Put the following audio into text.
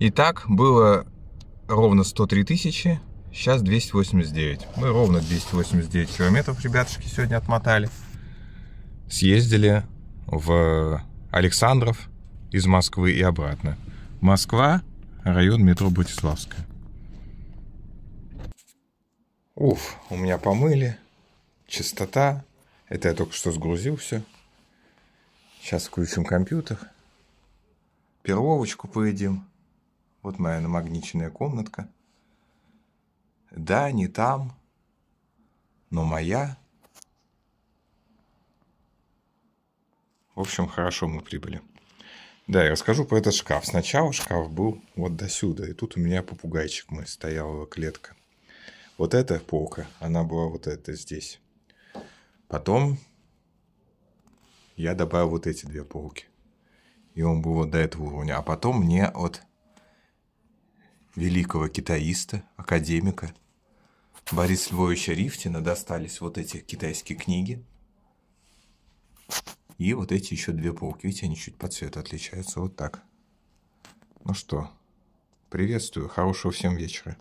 Итак, было ровно 103 тысячи, сейчас 289. Мы ровно 289 километров, ребятушки, сегодня отмотали. Съездили в Александров из Москвы и обратно. Москва, район метро Братиславская. Уф, у меня помыли. Чистота. Это я только что сгрузил все. Сейчас включим компьютер. Перловочку поедим. Вот моя намагниченная комнатка. Да, не там, но моя. В общем, хорошо мы прибыли. Да, я расскажу про этот шкаф. Сначала шкаф был вот до сюда, и тут у меня попугайчик мой стоял, его клетка. Вот эта полка, она была вот эта здесь. Потом я добавил вот эти две полки. И он был вот до этого уровня. А потом мне от великого китаиста, академика. Борис Львовича Рифтина достались вот эти китайские книги. И вот эти еще две полки. Видите, они чуть по цвету отличаются. Вот так. Ну что, приветствую. Хорошего всем вечера.